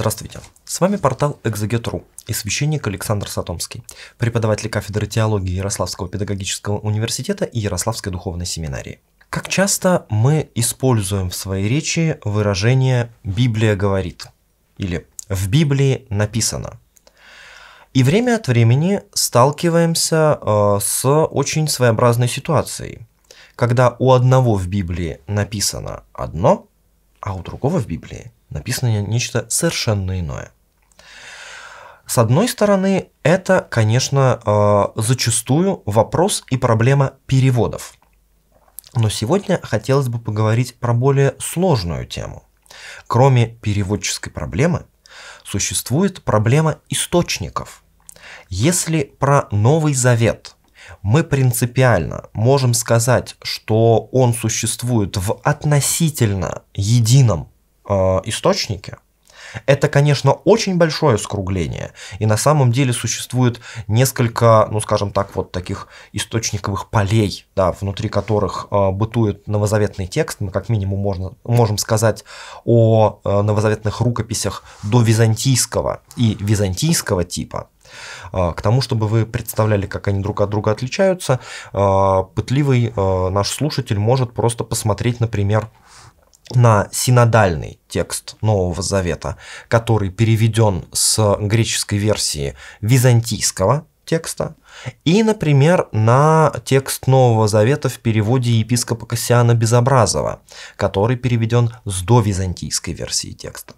Здравствуйте! С вами портал Экзагет.ру и священник Александр Сатомский, преподаватель кафедры теологии Ярославского педагогического университета и Ярославской духовной семинарии. Как часто мы используем в своей речи выражение «Библия говорит» или «В Библии написано». И время от времени сталкиваемся э, с очень своеобразной ситуацией, когда у одного в Библии написано одно, а у другого в Библии написано нечто совершенно иное. С одной стороны, это, конечно, э, зачастую вопрос и проблема переводов. Но сегодня хотелось бы поговорить про более сложную тему. Кроме переводческой проблемы, существует проблема источников. Если про Новый Завет мы принципиально можем сказать, что он существует в относительно едином Э, источники, это, конечно, очень большое скругление, и на самом деле существует несколько, ну, скажем так, вот таких источниковых полей, да, внутри которых э, бытует новозаветный текст. Мы как минимум можно, можем сказать о э, новозаветных рукописях до византийского и византийского типа. Э, к тому, чтобы вы представляли, как они друг от друга отличаются, э, пытливый наш слушатель может просто посмотреть, например, на синодальный текст Нового Завета, который переведен с греческой версии византийского текста, и, например, на текст Нового Завета в переводе епископа Кассиана Безобразова, который переведен с довизантийской версии текста.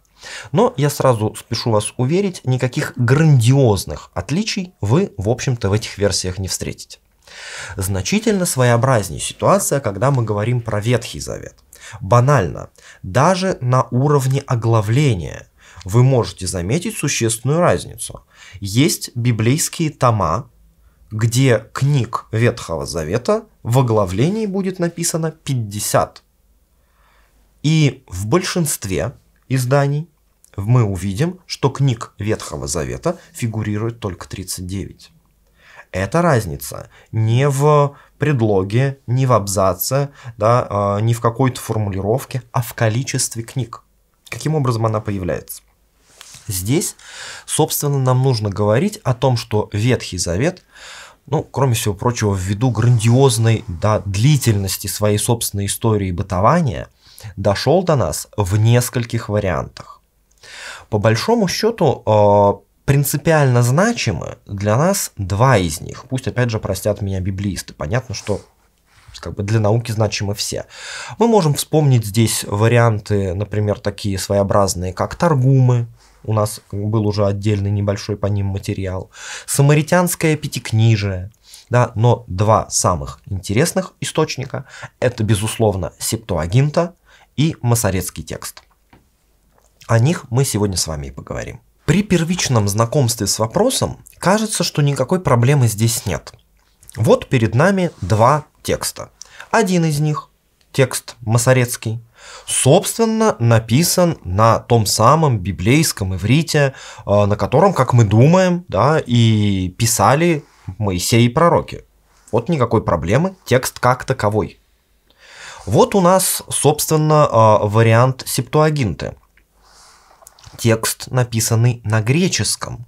Но я сразу спешу вас уверить, никаких грандиозных отличий вы, в общем-то, в этих версиях не встретите. Значительно своеобразнее ситуация, когда мы говорим про Ветхий Завет – Банально, даже на уровне оглавления вы можете заметить существенную разницу. Есть библейские тома, где книг Ветхого Завета в оглавлении будет написано 50. И в большинстве изданий мы увидим, что книг Ветхого Завета фигурирует только 39. Это разница. Не в предлоге, не в абзаце, да, а, не в какой-то формулировке, а в количестве книг. Каким образом она появляется? Здесь, собственно, нам нужно говорить о том, что Ветхий Завет, ну, кроме всего прочего, ввиду грандиозной да, длительности своей собственной истории бытования, дошел до нас в нескольких вариантах. По большому счету, а, принципиально значимы для нас два из них. Пусть опять же простят меня библеисты. Понятно, что как бы для науки значимы все. Мы можем вспомнить здесь варианты, например, такие своеобразные, как торгумы, у нас был уже отдельный небольшой по ним материал, самаритянское пятикнижие, да, но два самых интересных источника – это, безусловно, Септуагинта и Масорецкий текст. О них мы сегодня с вами и поговорим. При первичном знакомстве с вопросом кажется, что никакой проблемы здесь нет. Вот перед нами два текста. Один из них, текст Масорецкий, собственно, написан на том самом библейском иврите, э, на котором, как мы думаем, да, и писали Моисей и пророки. Вот никакой проблемы, текст как таковой. Вот у нас, собственно, э, вариант септуагинты – текст, написанный на греческом,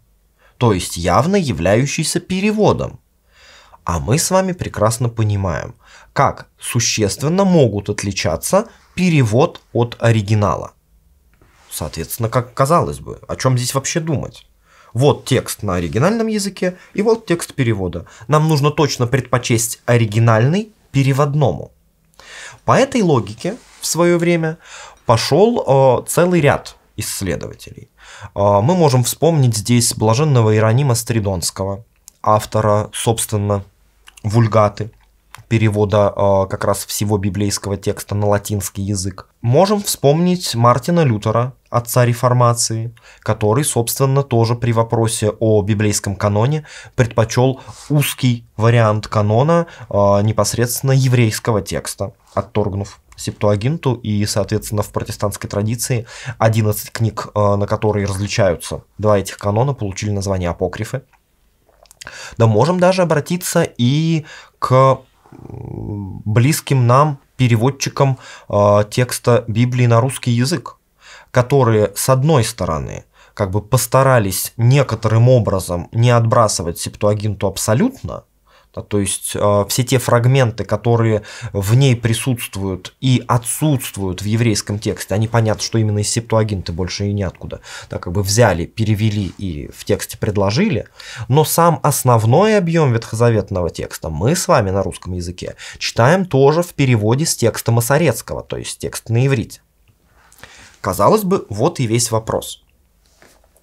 то есть явно являющийся переводом. А мы с вами прекрасно понимаем, как существенно могут отличаться перевод от оригинала. Соответственно, как казалось бы, о чем здесь вообще думать? Вот текст на оригинальном языке и вот текст перевода. Нам нужно точно предпочесть оригинальный переводному. По этой логике в свое время пошел э, целый ряд исследователей. А, мы можем вспомнить здесь блаженного Иеронима Стридонского, автора, собственно, вульгаты, перевода а, как раз всего библейского текста на латинский язык. Можем вспомнить Мартина Лютера, отца реформации, который, собственно, тоже при вопросе о библейском каноне предпочел узкий вариант канона а, непосредственно еврейского текста, отторгнув Септуагинту, и, соответственно, в протестантской традиции 11 книг, э, на которые различаются два этих канона, получили название апокрифы. Да можем даже обратиться и к близким нам переводчикам э, текста Библии на русский язык, которые, с одной стороны, как бы постарались некоторым образом не отбрасывать септуагинту абсолютно, то есть а, все те фрагменты, которые в ней присутствуют и отсутствуют в еврейском тексте, они понятно, что именно из Септуагинты больше и ниоткуда, так как бы взяли, перевели и в тексте предложили, но сам основной объем ветхозаветного текста мы с вами на русском языке читаем тоже в переводе с текста Масорецкого, то есть текст на иврите. Казалось бы, вот и весь вопрос.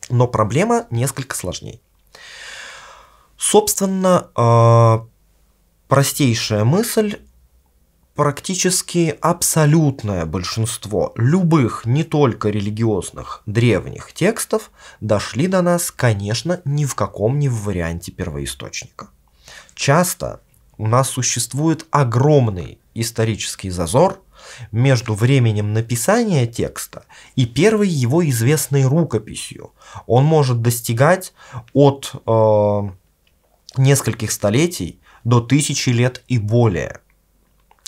Но проблема несколько сложнее. Собственно, а, простейшая мысль практически абсолютное большинство любых, не только религиозных, древних текстов дошли до нас, конечно, ни в каком ни в варианте первоисточника. Часто у нас существует огромный исторический зазор между временем написания текста и первой его известной рукописью. Он может достигать от... Э, нескольких столетий до тысячи лет и более.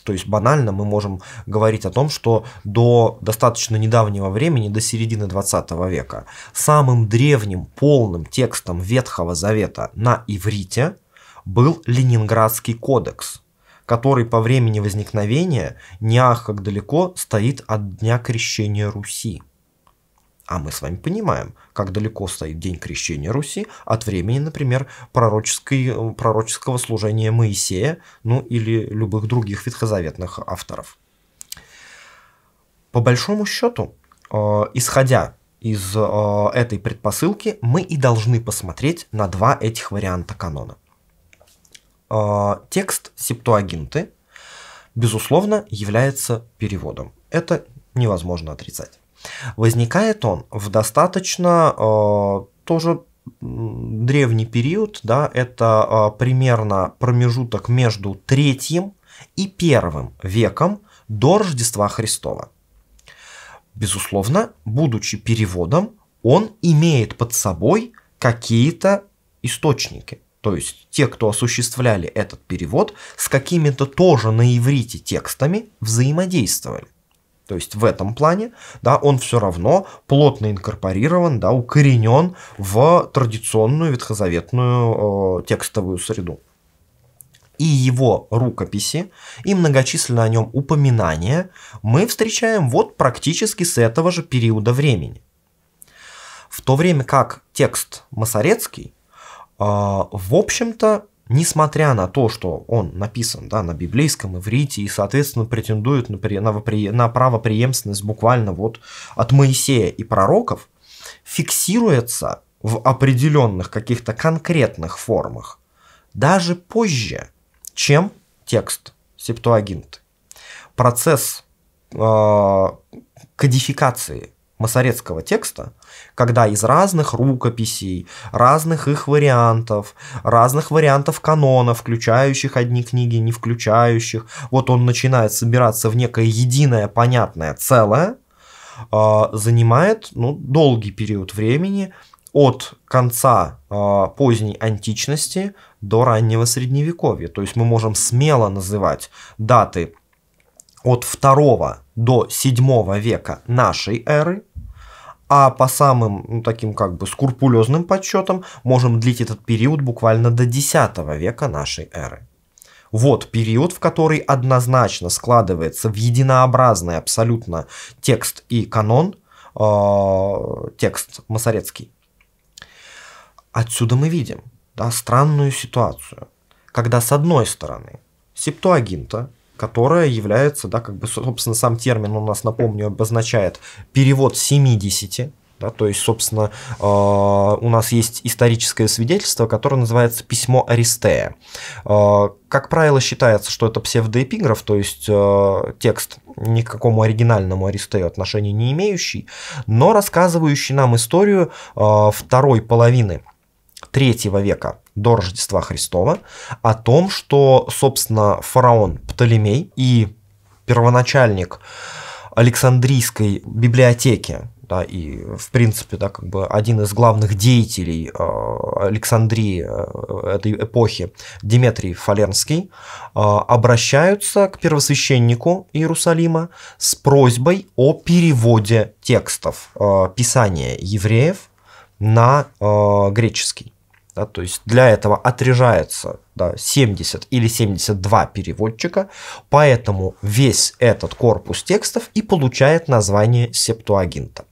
То есть банально мы можем говорить о том, что до достаточно недавнего времени, до середины 20 века, самым древним полным текстом Ветхого Завета на иврите был Ленинградский кодекс, который по времени возникновения не ах как далеко стоит от дня крещения Руси. А мы с вами понимаем, как далеко стоит день крещения Руси от времени, например, э, пророческого служения Моисея, ну или любых других ветхозаветных авторов. По большому счету, э, исходя из э, этой предпосылки, мы и должны посмотреть на два этих варианта канона. текст Септуагинты, безусловно, является переводом. Это невозможно отрицать. Возникает он в достаточно э, тоже древний период, да, это э, примерно промежуток между третьим и первым веком до Рождества Христова. Безусловно, будучи переводом, он имеет под собой какие-то источники. То есть те, кто осуществляли этот перевод, с какими-то тоже на иврите текстами взаимодействовали. То есть в этом плане, да, он все равно плотно инкорпорирован, да, укоренен в традиционную ветхозаветную э, текстовую среду. И его рукописи, и многочисленные о нем упоминания мы встречаем вот практически с этого же периода времени. В то время как текст Масорецкий, э, в общем-то, несмотря на то, что он написан да, на библейском иврите и, соответственно, претендует на, при, на, при, на правоприемственность буквально вот от Моисея и пророков, фиксируется в определенных каких-то конкретных формах даже позже, чем текст септуагинты. Процесс э, кодификации масорецкого текста, когда из разных рукописей, разных их вариантов, разных вариантов канона, включающих одни книги, не включающих, вот он начинает собираться в некое единое, понятное целое, а, занимает ну, долгий период времени от конца а, поздней античности до раннего средневековья. То есть мы можем смело называть даты от 2 до 7 века нашей эры, а по самым ну, таким как бы скрупулезным подсчетам можем длить этот период буквально до 10 века нашей эры. Вот период, в который однозначно складывается в единообразный абсолютно текст и канон, э, текст масорецкий. Отсюда мы видим да, странную ситуацию, когда с одной стороны септуагинта – которая является, да, как бы, собственно, сам термин у нас, напомню, обозначает перевод 70 да, то есть, собственно, э, у нас есть историческое свидетельство, которое называется «Письмо Аристея». Э, как правило, считается, что это псевдоэпиграф, то есть э, текст ни к какому оригинальному Аристею отношения не имеющий, но рассказывающий нам историю э, второй половины третьего века до Рождества Христова, о том, что, собственно, фараон Птолемей и первоначальник Александрийской библиотеки, да, и, в принципе, да, как бы один из главных деятелей э, Александрии э, этой эпохи, Диметрий Фаленский, э, обращаются к первосвященнику Иерусалима с просьбой о переводе текстов э, Писания евреев на э, греческий. Да, то есть для этого отрежается да, 70 или 72 переводчика, поэтому весь этот корпус текстов и получает название септуагинта.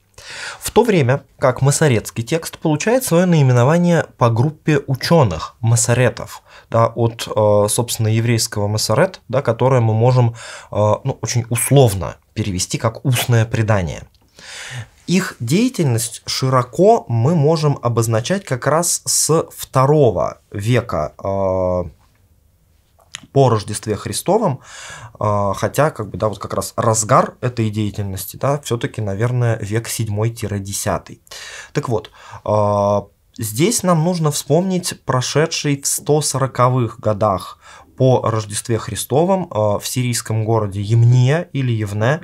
В то время как масоретский текст получает свое наименование по группе ученых, масоретов, да, от, э, собственно, еврейского масорет, да, которое мы можем э, ну, очень условно перевести как устное предание. Их деятельность широко мы можем обозначать как раз с второго века э, по Рождестве Христовом, э, хотя как бы да вот как раз разгар этой деятельности, да, все-таки, наверное, век 7-10. Так вот, э, здесь нам нужно вспомнить прошедший в 140-х годах по Рождестве Христовом в сирийском городе Емне или Евне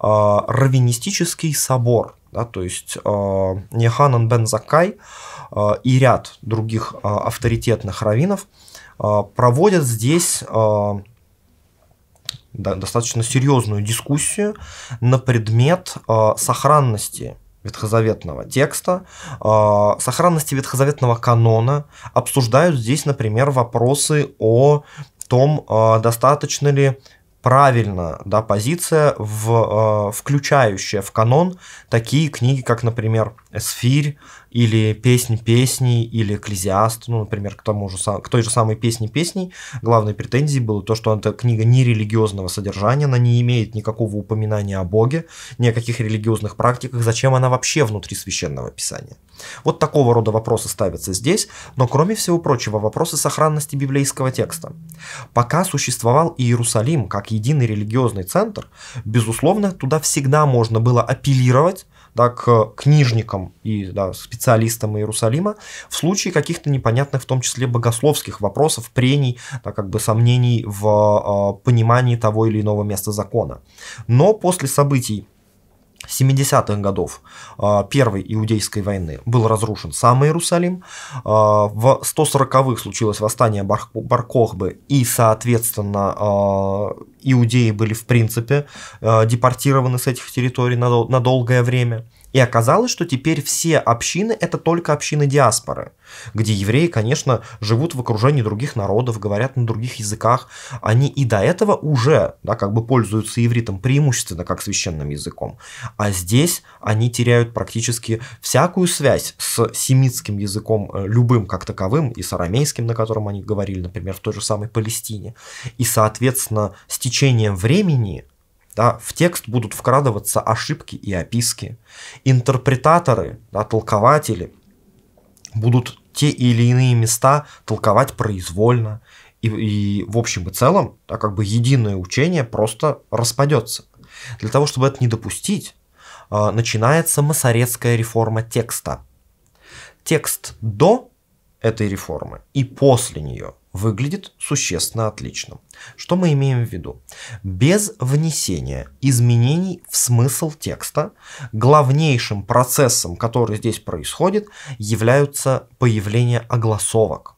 раввинистический собор – да, то есть э, а, Яханан бен Закай э, а, и ряд других э, авторитетных раввинов э, проводят здесь э, да, достаточно серьезную дискуссию на предмет э, сохранности ветхозаветного текста, э, сохранности ветхозаветного канона, обсуждают здесь, например, вопросы о том, э, достаточно ли правильно, да, позиция, в, э, включающая в канон такие книги, как, например, «Эсфирь», или «Песнь песней», или «Экклезиаст», ну, например, к, тому же, к той же самой «Песне песней» главной претензией было то, что эта книга нерелигиозного содержания, она не имеет никакого упоминания о Боге, ни о каких религиозных практиках, зачем она вообще внутри священного писания. Вот такого рода вопросы ставятся здесь, но кроме всего прочего вопросы сохранности библейского текста. Пока существовал Иерусалим как единый религиозный центр, безусловно, туда всегда можно было апеллировать да, к книжникам и да, специалистам Иерусалима в случае каких-то непонятных, в том числе богословских вопросов, прений, да, как бы сомнений в э, понимании того или иного места закона. Но после событий 70-х годов а, Первой Иудейской войны был разрушен сам Иерусалим. А, в 140-х случилось восстание Баркохбы, и, соответственно, а, иудеи были, в принципе, депортированы с этих территорий на долгое время. И оказалось, что теперь все общины – это только общины диаспоры, где евреи, конечно, живут в окружении других народов, говорят на других языках. Они и до этого уже да, как бы пользуются ивритом преимущественно как священным языком. А здесь они теряют практически всякую связь с семитским языком э, любым как таковым, и с арамейским, на котором они говорили, например, в той же самой Палестине. И, соответственно, с течением времени – да, в текст будут вкрадываться ошибки и описки. Интерпретаторы, да, толкователи будут те или иные места толковать произвольно. И, и в общем и целом, да, как бы единое учение просто распадется. Для того, чтобы это не допустить, а, начинается масорецкая реформа текста. Текст до этой реформы и после нее выглядит существенно отлично. Что мы имеем в виду? Без внесения изменений в смысл текста главнейшим процессом, который здесь происходит, являются появление огласовок.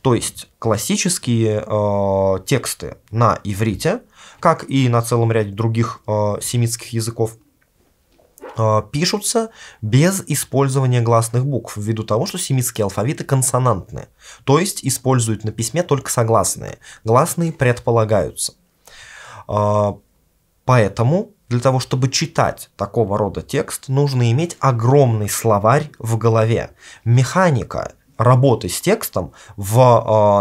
То есть классические э, тексты на иврите, как и на целом ряде других э, семитских языков, а, пишутся без использования гласных букв, ввиду того, что семитские алфавиты консонантные, то есть используют на письме только согласные. Гласные предполагаются. А, поэтому для того, чтобы читать такого рода текст, нужно иметь огромный словарь в голове. Механика – работы с текстом в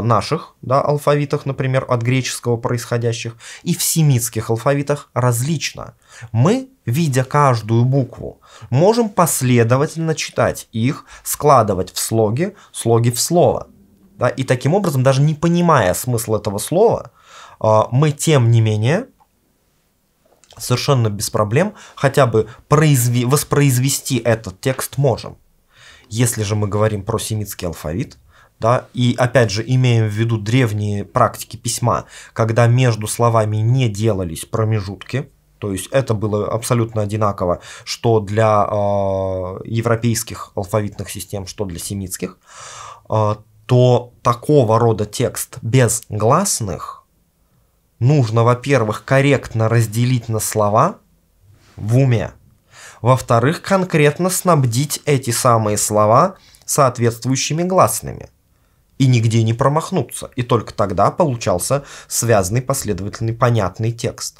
э, наших да, алфавитах, например, от греческого происходящих, и в семитских алфавитах различно. Мы, видя каждую букву, можем последовательно читать их, складывать в слоги, слоги в слово. Да, и таким образом, даже не понимая смысл этого слова, э, мы тем не менее совершенно без проблем хотя бы воспроизвести этот текст можем. Если же мы говорим про семитский алфавит, да, и опять же имеем в виду древние практики письма, когда между словами не делались промежутки, то есть это было абсолютно одинаково, что для э, европейских алфавитных систем, что для семитских, э, то такого рода текст без гласных нужно, во-первых, корректно разделить на слова в уме, во-вторых, конкретно снабдить эти самые слова соответствующими гласными. И нигде не промахнуться, и только тогда получался связанный, последовательный, понятный текст.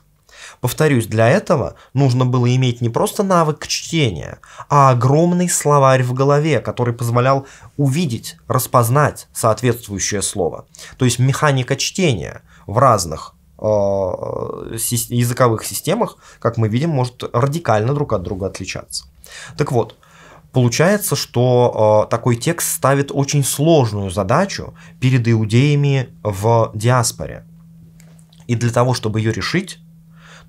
Повторюсь, для этого нужно было иметь не просто навык чтения, а огромный словарь в голове, который позволял увидеть, распознать соответствующее слово. То есть механика чтения в разных Э, языковых системах, как мы видим, может радикально друг от друга отличаться. Так вот, получается, что э, такой текст ставит очень сложную задачу перед иудеями в диаспоре. И для того, чтобы ее решить,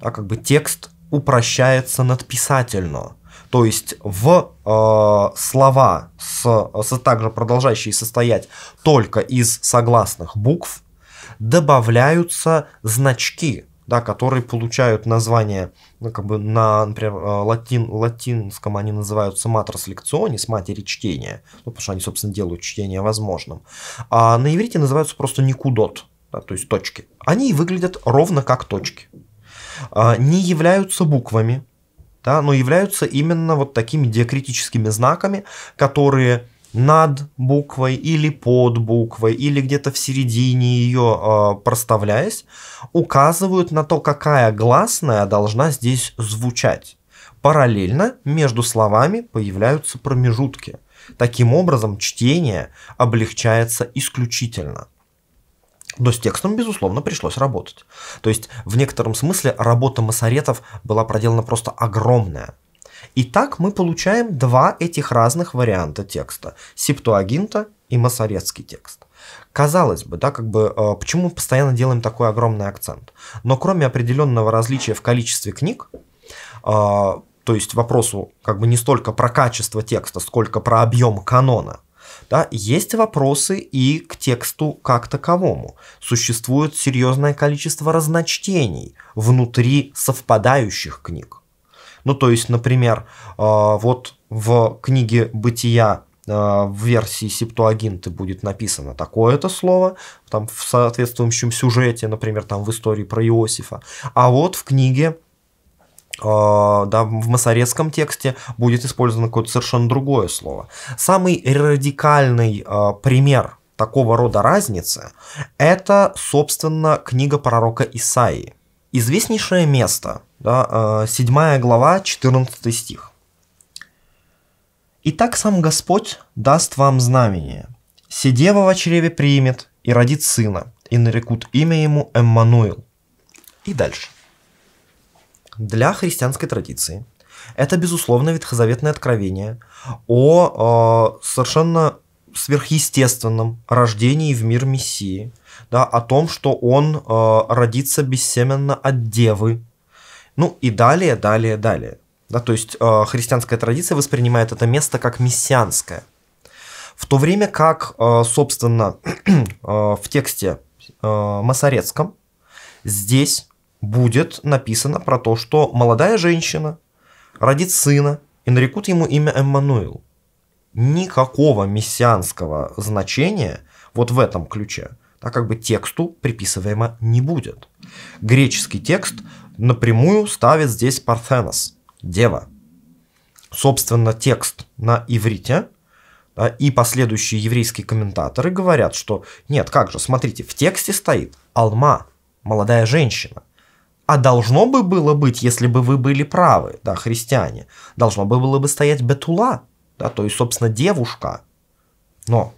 да, как бы текст упрощается надписательно. То есть в э, слова, с, с, также продолжающие состоять только из согласных букв, добавляются значки, да, которые получают название, ну, как бы на, например, э, латин, латинском они называются матрас лекционис, матери чтения, ну, потому что они, собственно, делают чтение возможным. А на иврите называются просто никудот, да, то есть точки. Они выглядят ровно как точки. А, не являются буквами, да, но являются именно вот такими диакритическими знаками, которые над буквой или под буквой, или где-то в середине ее э, а, проставляясь, указывают на то, какая гласная должна здесь звучать. Параллельно между словами появляются промежутки. Таким образом, чтение облегчается исключительно. Но с текстом, безусловно, пришлось работать. То есть, в некотором смысле, работа масаретов была проделана просто огромная. Итак, мы получаем два этих разных варианта текста. Септуагинта и масорецкий текст. Казалось бы, да, как бы, э, почему мы постоянно делаем такой огромный акцент? Но кроме определенного различия в количестве книг, э, то есть вопросу как бы не столько про качество текста, сколько про объем канона, да, есть вопросы и к тексту как таковому. Существует серьезное количество разночтений внутри совпадающих книг. Ну, то есть, например, а, вот в книге «Бытия» а, в версии септуагинты будет написано такое-то слово, там в соответствующем сюжете, например, там в истории про Иосифа. А вот в книге а, да, в масорецком тексте будет использовано какое-то совершенно другое слово. Самый радикальный пример такого рода разницы – это, собственно, книга пророка Исаии. Известнейшее место – да, 7 а, глава, 14 стих. «Итак сам Господь даст вам знамение. Сидева во чреве примет и родит сына, и нарекут имя ему Эммануил». И дальше. Для христианской традиции это, безусловно, ветхозаветное откровение о э, совершенно сверхъестественном рождении в мир Мессии, да, о том, что он э, родится бессеменно от Девы, ну и далее, далее, далее. Да, то есть э, христианская традиция воспринимает это место как мессианское. В то время как, э, собственно, э, в тексте э, масорецком здесь будет написано про то, что молодая женщина родит сына и нарекут ему имя Эммануил. Никакого мессианского значения вот в этом ключе, да, как бы тексту приписываемо не будет. Греческий текст напрямую ставит здесь Парфенос, дева. Собственно, текст на иврите да, и последующие еврейские комментаторы говорят, что нет, как же, смотрите, в тексте стоит Алма, молодая женщина. А должно бы было быть, если бы вы были правы, да, христиане, должно бы было бы стоять Бетула, да, то есть, собственно, девушка. Но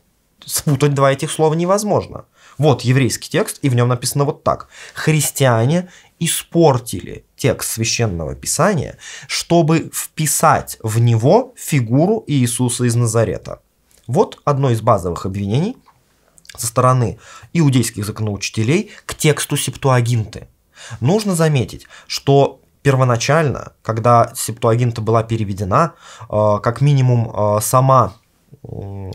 спутать два этих слова невозможно – вот еврейский текст, и в нем написано вот так. Христиане испортили текст священного писания, чтобы вписать в него фигуру Иисуса из Назарета. Вот одно из базовых обвинений со стороны иудейских законоучителей к тексту Септуагинты. Нужно заметить, что первоначально, когда Септуагинта была переведена, э, как минимум э, сама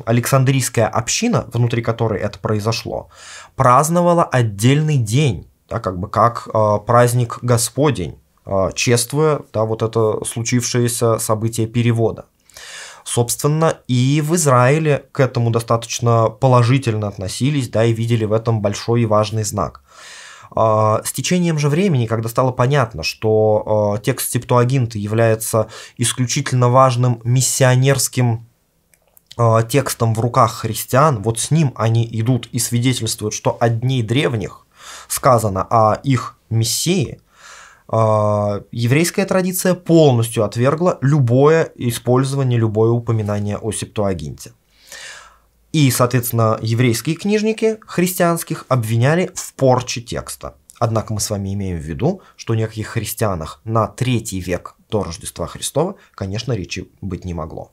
Александрийская община, внутри которой это произошло, праздновала отдельный день, да, как бы как э, праздник Господень, э, чествуя да, вот это случившееся событие перевода. Собственно, и в Израиле к этому достаточно положительно относились, да, и видели в этом большой и важный знак. А, с течением же времени, когда стало понятно, что текст Септуагинты является исключительно важным миссионерским Э, текстом в руках христиан, вот с ним они идут и свидетельствуют, что от дней древних сказано о их мессии, э, еврейская традиция полностью отвергла любое использование, любое упоминание о Септуагинте. И, соответственно, еврейские книжники христианских обвиняли в порче текста. Однако мы с вами имеем в виду, что ни о каких христианах на третий век до Рождества Христова, конечно, речи быть не могло.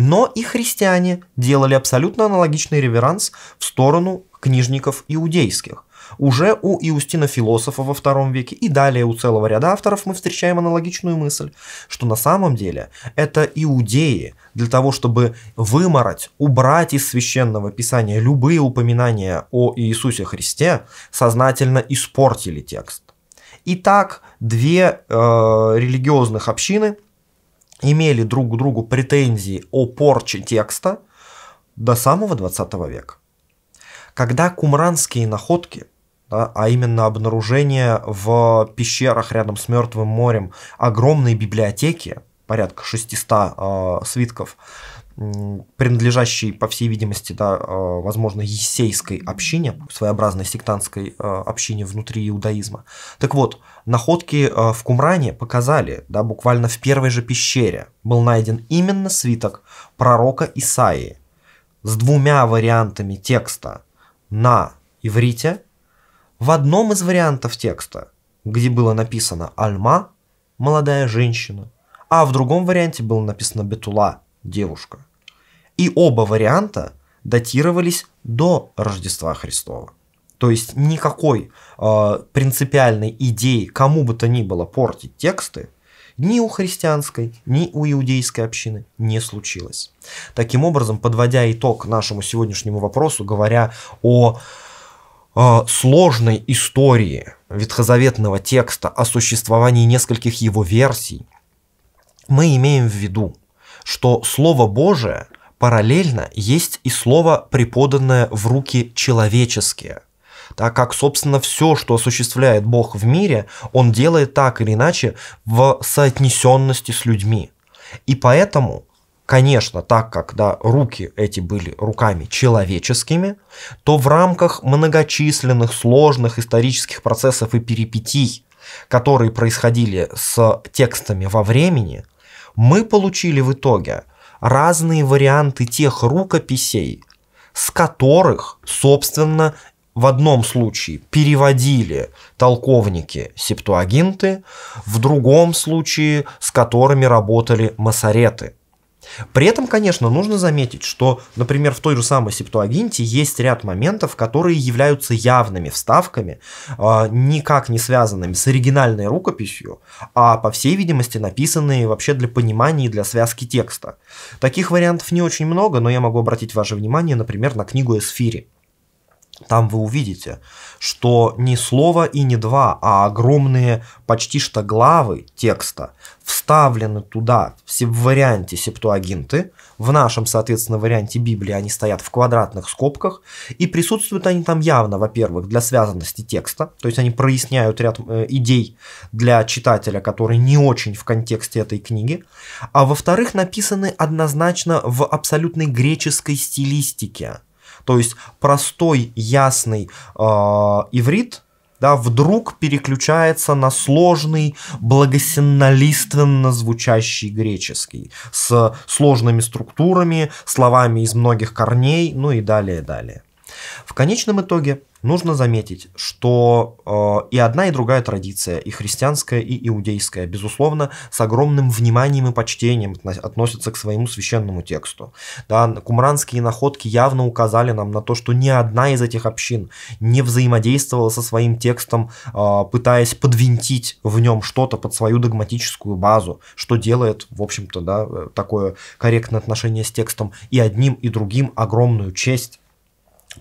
Но и христиане делали абсолютно аналогичный реверанс в сторону книжников иудейских. Уже у Иустина Философа во втором веке и далее у целого ряда авторов мы встречаем аналогичную мысль, что на самом деле это иудеи для того, чтобы вымороть, убрать из священного писания любые упоминания о Иисусе Христе, сознательно испортили текст. Итак, две э, религиозных общины – имели друг к другу претензии о порче текста до самого 20 века. Когда кумранские находки, да, а именно обнаружение в пещерах рядом с Мертвым морем огромной библиотеки, порядка 600 э, свитков, принадлежащий, по всей видимости, да, э, возможно, есейской общине, своеобразной сектантской э, общине внутри иудаизма. Так вот, находки э, в Кумране показали, да, буквально в первой же пещере был найден именно свиток пророка Исаии с двумя вариантами текста на иврите. В одном из вариантов текста, где было написано «Альма», молодая женщина, а в другом варианте было написано «Бетула», девушка. И оба варианта датировались до Рождества Христова. То есть никакой э, принципиальной идеи кому бы то ни было портить тексты ни у христианской, ни у иудейской общины не случилось. Таким образом, подводя итог нашему сегодняшнему вопросу, говоря о э, сложной истории ветхозаветного текста, о существовании нескольких его версий, мы имеем в виду, что Слово Божие Параллельно есть и слово, преподанное в руки человеческие, так как, собственно, все, что осуществляет Бог в мире, Он делает так или иначе в соотнесенности с людьми. И поэтому, конечно, так как да, руки эти были руками человеческими, то в рамках многочисленных сложных исторических процессов и перипетий, которые происходили с текстами во времени, мы получили в итоге – разные варианты тех рукописей, с которых, собственно, в одном случае переводили толковники септуагинты, в другом случае с которыми работали масареты. При этом, конечно, нужно заметить, что, например, в той же самой септуагинте есть ряд моментов, которые являются явными вставками, а, никак не связанными с оригинальной рукописью, а, по всей видимости, написанные вообще для понимания и для связки текста. Таких вариантов не очень много, но я могу обратить ваше внимание, например, на книгу «Эсфири», там вы увидите, что не слово и не два, а огромные почти что главы текста вставлены туда в варианте септуагинты, в нашем, соответственно, варианте Библии они стоят в квадратных скобках, и присутствуют они там явно, во-первых, для связанности текста, то есть они проясняют ряд э, идей для читателя, который не очень в контексте этой книги, а во-вторых, написаны однозначно в абсолютной греческой стилистике – то есть простой, ясный э, иврит да, вдруг переключается на сложный, благосенналиственно звучащий греческий с сложными структурами, словами из многих корней, ну и далее, далее. В конечном итоге нужно заметить, что э, и одна, и другая традиция, и христианская, и иудейская, безусловно, с огромным вниманием и почтением относятся к своему священному тексту. Да, кумранские находки явно указали нам на то, что ни одна из этих общин не взаимодействовала со своим текстом, э, пытаясь подвинтить в нем что-то под свою догматическую базу, что делает, в общем-то, да, э, такое корректное отношение с текстом и одним, и другим огромную честь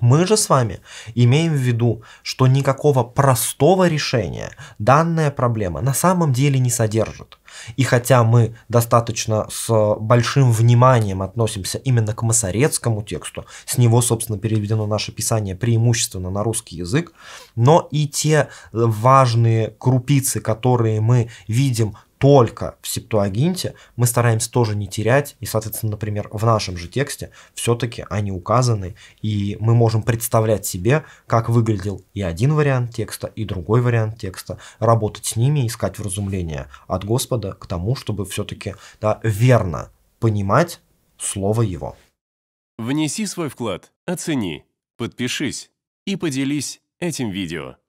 мы же с вами имеем в виду, что никакого простого решения данная проблема на самом деле не содержит. И хотя мы достаточно с большим вниманием относимся именно к масорецкому тексту, с него, собственно, переведено наше писание преимущественно на русский язык, но и те важные крупицы, которые мы видим только в септуагинте мы стараемся тоже не терять, и, соответственно, например, в нашем же тексте все-таки они указаны, и мы можем представлять себе, как выглядел и один вариант текста, и другой вариант текста, работать с ними, искать вразумление от Господа к тому, чтобы все-таки да, верно понимать слово Его. Внеси свой вклад, оцени, подпишись и поделись этим видео.